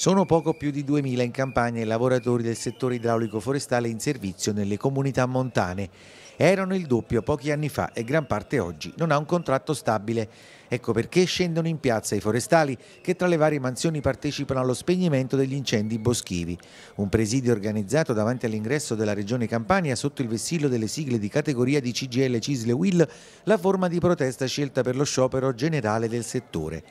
Sono poco più di 2.000 in campagna i lavoratori del settore idraulico forestale in servizio nelle comunità montane. Erano il doppio pochi anni fa e gran parte oggi non ha un contratto stabile. Ecco perché scendono in piazza i forestali che tra le varie mansioni partecipano allo spegnimento degli incendi boschivi. Un presidio organizzato davanti all'ingresso della regione Campania sotto il vessillo delle sigle di categoria di CGL Cisle Will, la forma di protesta scelta per lo sciopero generale del settore.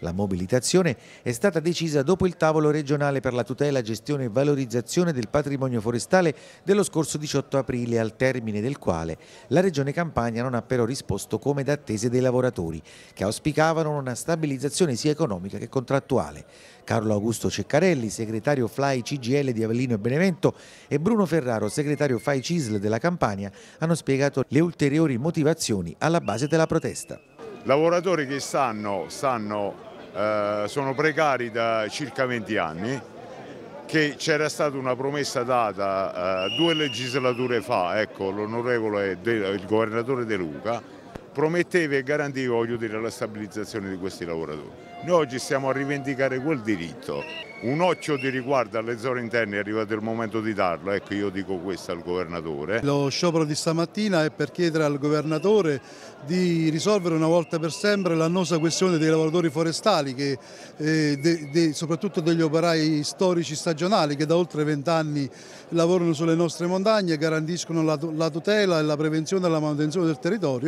La mobilitazione è stata decisa dopo il tavolo regionale per la tutela, gestione e valorizzazione del patrimonio forestale dello scorso 18 aprile, al termine del quale la Regione Campania non ha però risposto come da dei lavoratori, che auspicavano una stabilizzazione sia economica che contrattuale. Carlo Augusto Ceccarelli, segretario FLAI CGL di Avellino e Benevento, e Bruno Ferraro, segretario FAI CISL della Campania, hanno spiegato le ulteriori motivazioni alla base della protesta. Lavoratori che stanno, stanno eh, sono precari da circa 20 anni, che c'era stata una promessa data eh, due legislature fa, ecco l'onorevole, il governatore De Luca, prometteva e garantiva voglio dire, la stabilizzazione di questi lavoratori. Noi oggi stiamo a rivendicare quel diritto. Un occhio di riguardo alle zone interne è arrivato il momento di darlo, ecco io dico questo al governatore. Lo sciopero di stamattina è per chiedere al governatore di risolvere una volta per sempre l'annosa questione dei lavoratori forestali, che, eh, de, de, soprattutto degli operai storici stagionali che da oltre vent'anni lavorano sulle nostre montagne e garantiscono la, la tutela e la prevenzione e la manutenzione del territorio.